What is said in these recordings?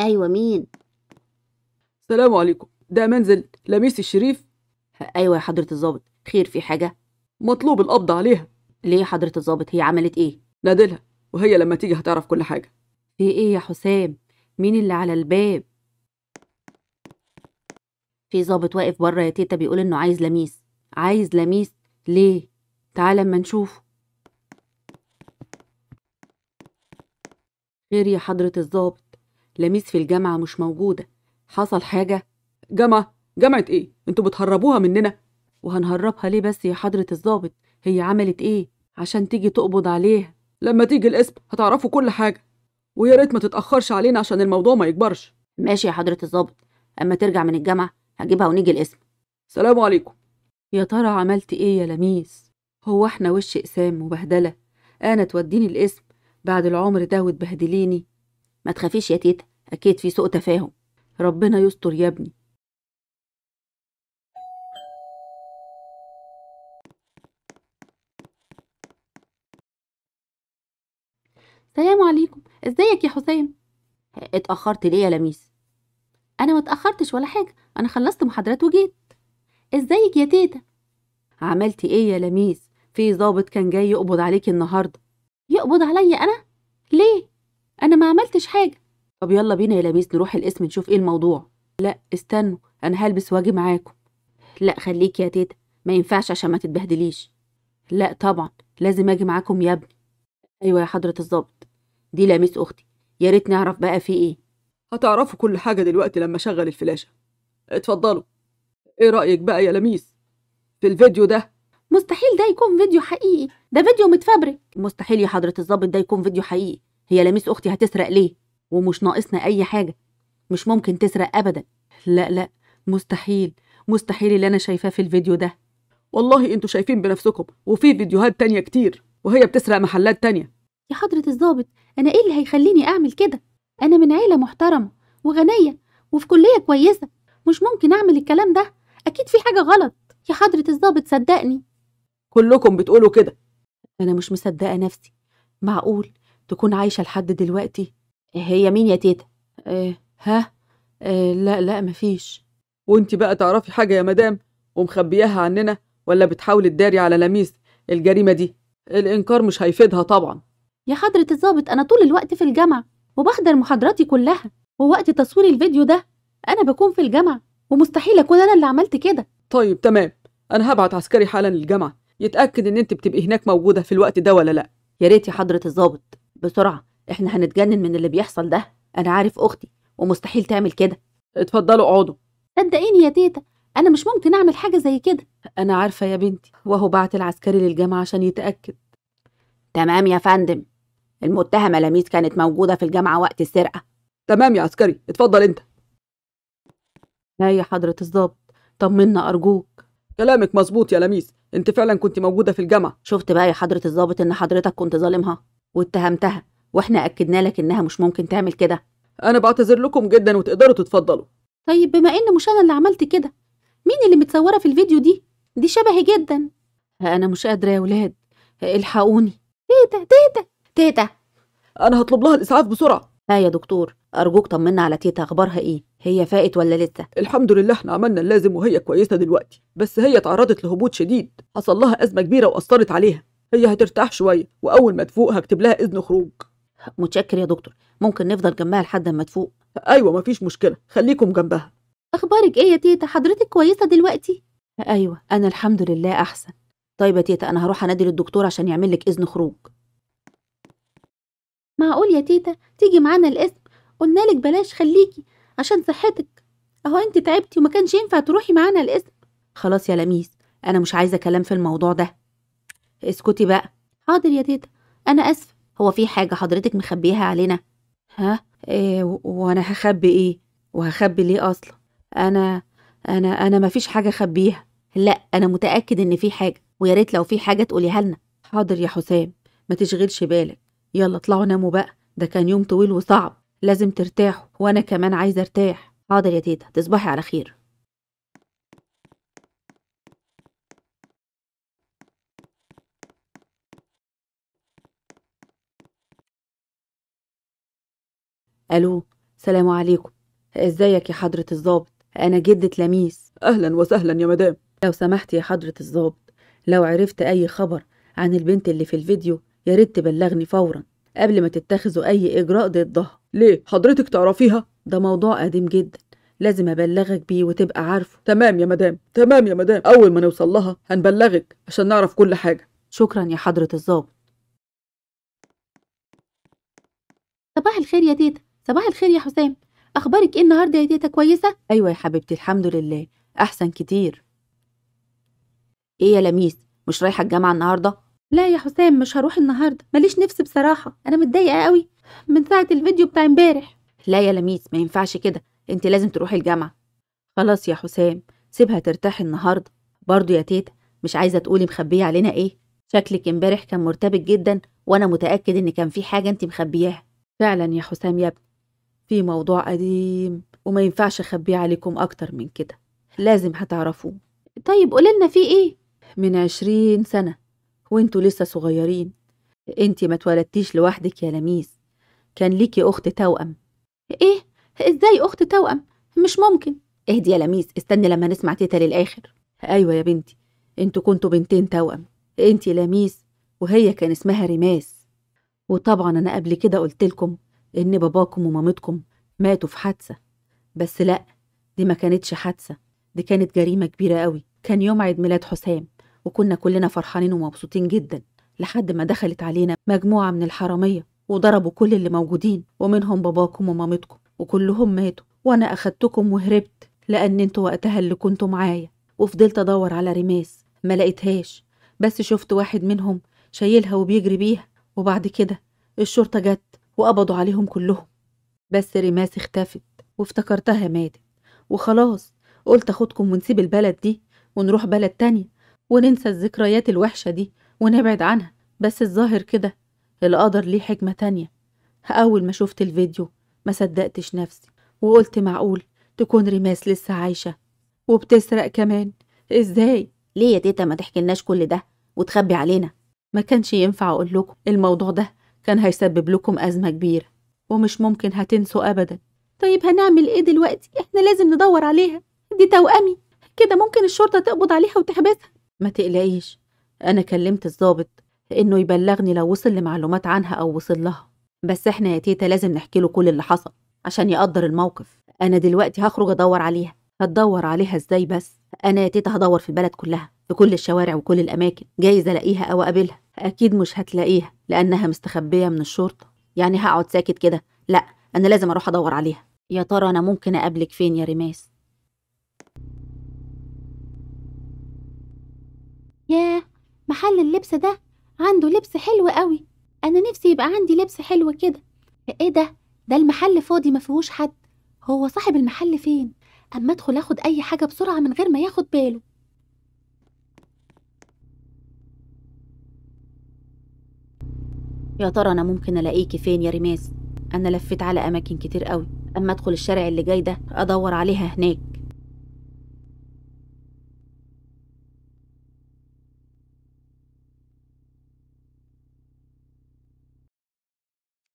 أيوة مين؟ السلام عليكم ده منزل لميس الشريف أيوة يا حضرة الظابط خير في حاجة؟ مطلوب القبض عليها ليه حضرة الظابط هي عملت إيه؟ نادلها وهي لما تيجي هتعرف كل حاجة في إيه يا حسام؟ مين اللي على الباب؟ في ظابط واقف بره يا تيتا بيقول إنه عايز لميس عايز لميس ليه؟ تعالى أما نشوفه خير يا حضرة الظابط لميس في الجامعة مش موجودة حصل حاجة جامعة جامعة إيه؟ أنتوا بتهربوها مننا وهنهربها ليه بس يا حضرة الظابط؟ هي عملت إيه؟ عشان تيجي تقبض عليها لما تيجي القسم هتعرفوا كل حاجة ويا ريت ما تتأخرش علينا عشان الموضوع ما يكبرش ماشي يا حضرة الظابط أما ترجع من الجامعة هجيبها ونيجي القسم سلام عليكم يا ترى عملت إيه يا لميس؟ هو إحنا وش إقسام وبهدلة أنا توديني القسم بعد العمر ده وتبهدليني ما تخافيش يا تيتا أكيد في سوء تفاهم ربنا يستر يا ابني السلام عليكم ازيك يا حسام اتأخرت ليه يا لميس انا ما اتأخرتش ولا حاجة انا خلصت محاضرات وجيت ازيك يا تيتا عملتي ايه يا لميس في ظابط كان جاي يقبض عليكي النهاردة يقبض عليا انا ليه أنا ما عملتش حاجة طب يلا بينا يا لميس نروح القسم نشوف إيه الموضوع لا استنوا أنا هلبس واجي معاكم لا خليك يا تيتا ما ينفعش عشان ما تتبهدليش لا طبعا لازم أجي معاكم يا ابني أيوة يا حضرة الظابط دي لميس أختي يا ريت نعرف بقى في إيه هتعرفوا كل حاجة دلوقتي لما أشغل الفلاشة اتفضلوا إيه رأيك بقى يا لميس في الفيديو ده مستحيل ده يكون فيديو حقيقي ده فيديو متفبرك مستحيل يا حضرة الظابط ده يكون فيديو حقيقي هي لميس أختي هتسرق ليه ومش ناقصنا أي حاجة مش ممكن تسرق أبدا لا لا مستحيل مستحيل اللي أنا شايفاه في الفيديو ده والله انتوا شايفين بنفسكم وفي فيديوهات تانية كتير وهي بتسرق محلات تانية يا حضرة الضابط أنا إيه اللي هيخليني أعمل كده أنا من عيلة محترمة وغنية وفي كلية كويسة مش ممكن أعمل الكلام ده أكيد في حاجة غلط يا حضرة الضابط صدقني كلكم بتقولوا كده أنا مش مصدقة نفسي معقول تكون عايشة لحد دلوقتي إيه، هي مين يا تيتا؟ آه ها؟ آه لا لا مفيش وانت بقى تعرفي حاجة يا مدام ومخبياها عننا ولا بتحاولي تداري على لميس الجريمة دي الإنكار مش هيفيدها طبعا يا حضرة الظابط أنا طول الوقت في الجامعة وبحضر محاضراتي كلها ووقت تصوير الفيديو ده أنا بكون في الجامعة ومستحيل أكون أنا اللي عملت كده طيب تمام أنا هبعت عسكري حالا للجامعة يتأكد إن أنت بتبقي هناك موجودة في الوقت ده ولا لأ يا ريت يا حضرة الظابط بسرعه احنا هنتجنن من اللي بيحصل ده انا عارف اختي ومستحيل تعمل كده اتفضلوا اقعدوا صدقيني يا تيتا انا مش ممكن اعمل حاجه زي كده انا عارفه يا بنتي وهو بعت العسكري للجامعه عشان يتاكد تمام يا فندم المتهمه لميس كانت موجوده في الجامعه وقت السرقه تمام يا عسكري اتفضل انت لا يا حضره الضابط طمنا ارجوك كلامك مظبوط يا لميس انت فعلا كنت موجوده في الجامعه شفت بقى يا حضره الضابط ان حضرتك كنت ظالمها واتهمتها واحنا اكدنا لك انها مش ممكن تعمل كده انا بعتذر لكم جدا وتقدروا تتفضلوا طيب بما ان مش انا اللي عملت كده مين اللي متصوره في الفيديو دي دي شبهي جدا انا مش قادره يا ولاد الحقوني تيتا تيتا تيتا انا هطلب لها الاسعاف بسرعه ها يا دكتور ارجوك طمنا على تيتا اخبارها ايه هي فائت ولا لسه الحمد لله احنا عملنا اللازم وهي كويسه دلوقتي بس هي تعرضت لهبوط شديد حصل لها ازمه كبيره واثرت عليها هي هترتاح شويه واول ما تفوق هكتب لها اذن خروج متشكر يا دكتور ممكن نفضل جنبها لحد ما تفوق ايوه مفيش مشكله خليكم جنبها اخبارك ايه يا تيتا حضرتك كويسه دلوقتي ايوه انا الحمد لله احسن طيب يا تيتا انا هروح انادي للدكتور عشان يعمل لك اذن خروج معقول يا تيتا تيجي معانا القسم قلنا لك بلاش خليكي عشان صحتك اهو انت تعبتي وما كانش ينفع تروحي معانا القسم خلاص يا لميس انا مش عايزه كلام في الموضوع ده اسكتي بقى حاضر يا تيتا انا اسف هو في حاجه حضرتك مخبيها علينا ها إيه وانا هخبي ايه وهخبي ليه اصلا انا انا انا مفيش حاجه اخبيها لا انا متاكد ان في حاجه ويا ريت لو في حاجه تقوليها لنا حاضر يا حسام ما تشغلش بالك يلا اطلعوا ناموا بقى ده كان يوم طويل وصعب لازم ترتاحوا وانا كمان عايزه ارتاح حاضر يا تيتا تصبحي على خير ألو سلام عليكم ازيك يا حضرة الظابط أنا جدة لميس أهلا وسهلا يا مدام لو سمحت يا حضرة الظابط لو عرفت أي خبر عن البنت اللي في الفيديو يا ريت تبلغني فورا قبل ما تتخذوا أي إجراء ضدها ليه حضرتك تعرفيها ده موضوع قديم جدا لازم أبلغك بيه وتبقى عارفه تمام يا مدام تمام يا مدام أول ما نوصل لها هنبلغك عشان نعرف كل حاجة شكرا يا حضرة الظابط صباح الخير يا تيتا صباح الخير يا حسام أخبارك إيه النهاردة يا تيتا كويسة؟ أيوة يا حبيبتي الحمد لله أحسن كتير إيه يا لميس مش رايحة الجامعة النهاردة؟ لا يا حسام مش هروح النهاردة ماليش نفس بصراحة أنا متضايقة قوي من ساعة الفيديو بتاع امبارح لا يا لميس ما ينفعش كده أنت لازم تروحي الجامعة خلاص يا حسام سيبها ترتاحي النهاردة برضو يا تيتا مش عايزة تقولي مخبية علينا إيه؟ شكلك امبارح كان مرتبك جدا وأنا متأكد إن كان في حاجة أنت مخبياها فعلا يا حسام يا ابني في موضوع قديم وما ينفعش أخبيه عليكم أكتر من كده لازم هتعرفوه طيب لنا في إيه؟ من عشرين سنة وانتوا لسه صغيرين انتي ما اتولدتيش لوحدك يا لميس كان ليكي أخت توأم إيه؟ إزاي أخت توأم؟ مش ممكن اهدي يا لميس استني لما نسمع تيتا للآخر أيوة يا بنتي انتوا كنتوا بنتين توأم انتي لميس وهي كان اسمها رماس وطبعا أنا قبل كده قلت لكم إن باباكم ومامتكم ماتوا في حادثة بس لأ دي ما كانتش حادثة دي كانت جريمة كبيرة قوي كان يوم عيد ميلاد حسام وكنا كلنا فرحانين ومبسوطين جدا لحد ما دخلت علينا مجموعة من الحرامية وضربوا كل اللي موجودين ومنهم باباكم ومامتكم وكلهم ماتوا وأنا أخدتكم وهربت لأن انتوا وقتها اللي كنتوا معايا وفضلت أدور على رماس ما لقيتهاش بس شفت واحد منهم شايلها وبيجري بيها وبعد كده الشرطة جت وقبضوا عليهم كلهم بس رماس اختفت وافتكرتها ماتت وخلاص قلت اخدكم ونسيب البلد دي ونروح بلد تانية وننسى الذكريات الوحشة دي ونبعد عنها بس الظاهر كده القدر ليه حكمة تانية أول ما شفت الفيديو ما صدقتش نفسي وقلت معقول تكون رماس لسه عايشة وبتسرق كمان ازاي ليه يا تيتا ما تحكي لناش كل ده وتخبي علينا ما كانش ينفع اقول لكم الموضوع ده كان هيسبب لكم أزمة كبيرة ومش ممكن هتنسوا أبدا طيب هنعمل إيه دلوقتي؟ إحنا لازم ندور عليها دي توأمي كده ممكن الشرطة تقبض عليها وتحبسها ما تقلقيش أنا كلمت الضابط إنه يبلغني لو وصل لمعلومات عنها أو وصل لها بس إحنا يا تيتا لازم نحكي له كل اللي حصل عشان يقدر الموقف أنا دلوقتي هخرج أدور عليها هتدور عليها إزاي بس أنا يا تيتا هدور في البلد كلها في كل الشوارع وكل الأماكن جايز ألاقيها أو أقابلها أكيد مش هتلاقيها لأنها مستخبية من الشرطة يعني هقعد ساكت كده لا أنا لازم أروح أدور عليها يا ترى أنا ممكن أقابلك فين يا ريماس ياه محل اللبس ده عنده لبس حلو قوي أنا نفسي يبقى عندي لبس حلو كده إيه ده ده المحل فاضي ما فيهوش حد هو صاحب المحل فين أما أدخل أخد أي حاجة بسرعة من غير ما ياخد باله يا ترى أنا ممكن ألاقيكي فين يا ريماس أنا لفيت على أماكن كتير قوي أما أدخل الشارع اللي جاي ده أدور عليها هناك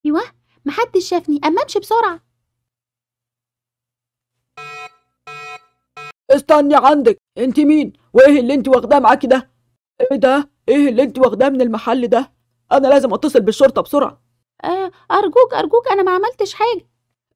ايوه محدش شافني أما أمشي بسرعة استني عندك انت مين وايه اللي انت واخداه معاكي ده ايه ده ايه اللي انت واخداه من المحل ده أنا لازم أتصل بالشرطة بسرعة أه أرجوك أرجوك أنا ما عملتش حاجة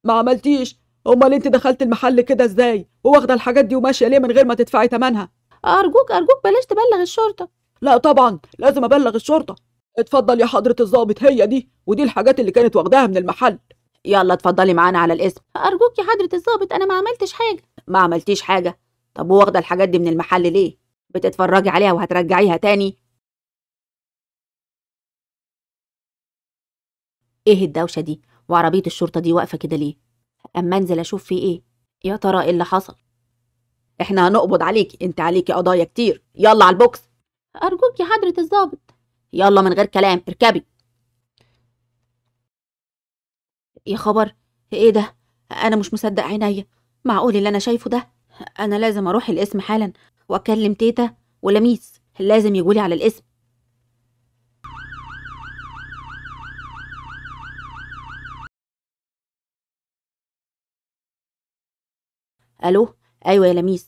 ما عملتيش أمال أنت دخلت المحل كده إزاي وواخدة الحاجات دي وماشية ليه من غير ما تدفعي تمنها أرجوك أرجوك بلاش تبلغ الشرطة لا طبعا لازم أبلغ الشرطة اتفضل يا حضرة الضابط هي دي ودي الحاجات اللي كانت واخداها من المحل يلا اتفضلي معانا على الاسم أرجوك يا حضرة الضابط أنا ما عملتش حاجة ما عملتيش حاجة طب واخدة الحاجات دي من المحل ليه بتتفرجي عليها وهترجعيها تاني ايه الدوشه دي وعربيه الشرطه دي واقفه كده ليه اما انزل اشوف في ايه يا ترى ايه اللي حصل احنا هنقبض عليكي انت عليكي قضايا كتير يلا على البوكس ارجوك يا حضره الضابط يلا من غير كلام اركبي يا خبر ايه ده انا مش مصدق عينيا معقول اللي انا شايفه ده انا لازم اروح القسم حالا واكلم تيتا ولميس لازم يجولي على القسم الو ايوه يا لميس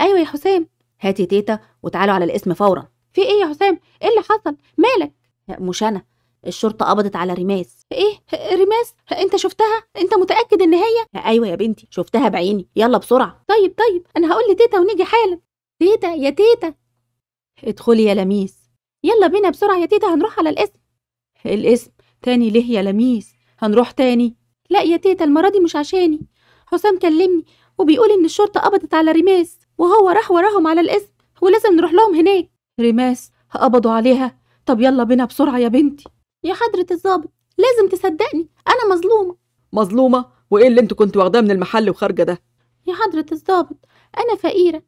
ايوه يا حسام هاتي تيتا وتعالوا على الاسم فورا في ايه يا حسام ايه اللي حصل مالك مش انا الشرطة قبضت على ريماس ايه ريماس انت شفتها انت متأكد ان هي ايوه يا بنتي شفتها بعيني يلا بسرعة طيب طيب انا هقول لتيتا ونيجي حالا تيتا يا تيتا ادخلي يا لميس يلا بينا بسرعة يا تيتا هنروح على الاسم الاسم تاني ليه يا لميس هنروح تاني لا يا تيتا المرة دي مش عشاني حسام كلمني وبيقول إن الشرطة قبضت على ريماس وهو راح وراهم على القسم ولازم نروح لهم هناك ريماس قبضوا عليها طب يلا بينا بسرعة يا بنتي يا حضرة الظابط لازم تصدقني أنا مظلومة مظلومة وإيه اللي أنتوا كنتوا واخداه من المحل وخارجة ده يا حضرة الظابط أنا فقيرة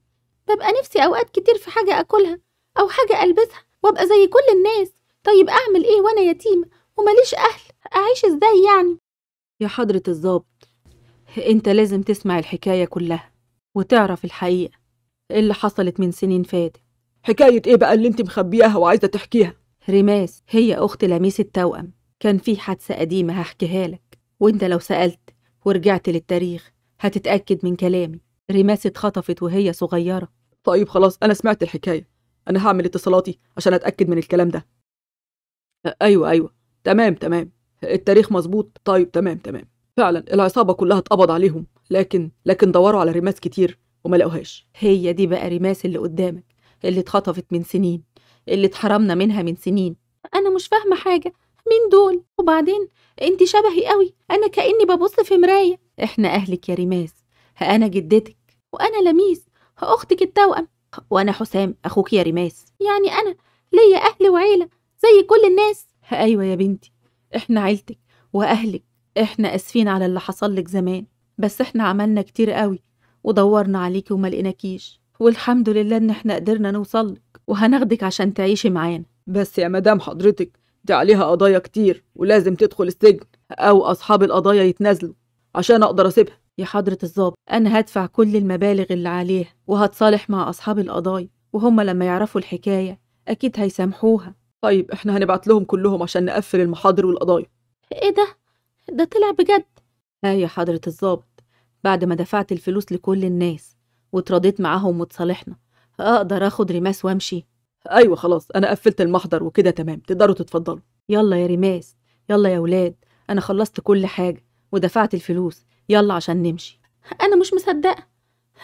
ببقى نفسي أوقات كتير في حاجة أكلها أو حاجة ألبسها وأبقى زي كل الناس طيب أعمل إيه وأنا يتيمة وماليش أهل أعيش إزاي يعني يا حضرة الظابط أنت لازم تسمع الحكاية كلها وتعرف الحقيقة اللي حصلت من سنين فاتت حكاية إيه بقى اللي أنت مخبياها وعايزة تحكيها؟ ريماس هي أخت لميس التوأم كان في حادثة قديمة هحكيها لك وأنت لو سألت ورجعت للتاريخ هتتأكد من كلامي ريماس اتخطفت وهي صغيرة طيب خلاص أنا سمعت الحكاية أنا هعمل اتصالاتي عشان أتأكد من الكلام ده أيوة أيوة تمام تمام التاريخ مظبوط طيب تمام تمام فعلا العصابة كلها اتقبض عليهم لكن لكن دوروا على رماس كتير وما لقوهاش هي دي بقى رماس اللي قدامك اللي اتخطفت من سنين اللي اتحرمنا منها من سنين أنا مش فاهمة حاجة مين دول وبعدين انت شبهي قوي أنا كأني ببص في مراية احنا أهلك يا رماس أنا جدتك وأنا لميس أختك التوأم وأنا حسام أخوك يا رماس يعني أنا ليا أهل وعيلة زي كل الناس أيوة يا بنتي احنا عيلتك وأهلك إحنا آسفين على اللي حصل لك زمان بس إحنا عملنا كتير قوي ودورنا عليكي وما لقيناكيش والحمد لله إن إحنا قدرنا نوصل لك وهناخدك عشان تعيشي معانا بس يا مدام حضرتك دي عليها قضايا كتير ولازم تدخل السجن أو أصحاب القضايا يتنازلوا عشان أقدر أسيبها يا حضرة الظابط أنا هدفع كل المبالغ اللي عليها وهتصالح مع أصحاب القضايا وهم لما يعرفوا الحكاية أكيد هيسامحوها طيب إحنا هنبعت لهم كلهم عشان نقفل المحاضر والقضايا إيه ده؟ ده طلع بجد آه يا حضرة الظابط بعد ما دفعت الفلوس لكل الناس واتراضيت معاهم وتصالحنا اقدر اخد رماس وامشي ايوه خلاص انا قفلت المحضر وكده تمام تقدروا تتفضلوا يلا يا رماس يلا يا ولاد انا خلصت كل حاجه ودفعت الفلوس يلا عشان نمشي انا مش مصدقه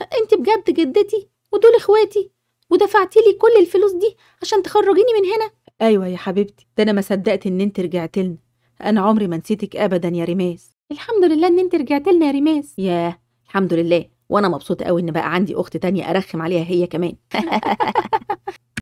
انت بجد جدتي ودول اخواتي ودفعتي لي كل الفلوس دي عشان تخرجيني من هنا ايوه يا حبيبتي ده انا ما صدقت ان انت رجعت لنا أنا عمري ما نسيتك أبدا يا ريماس الحمد لله إن أنت رجعت لنا يا ريماس ياه الحمد لله وأنا مبسوطة قوي إن بقى عندي أخت تانية أرخم عليها هي كمان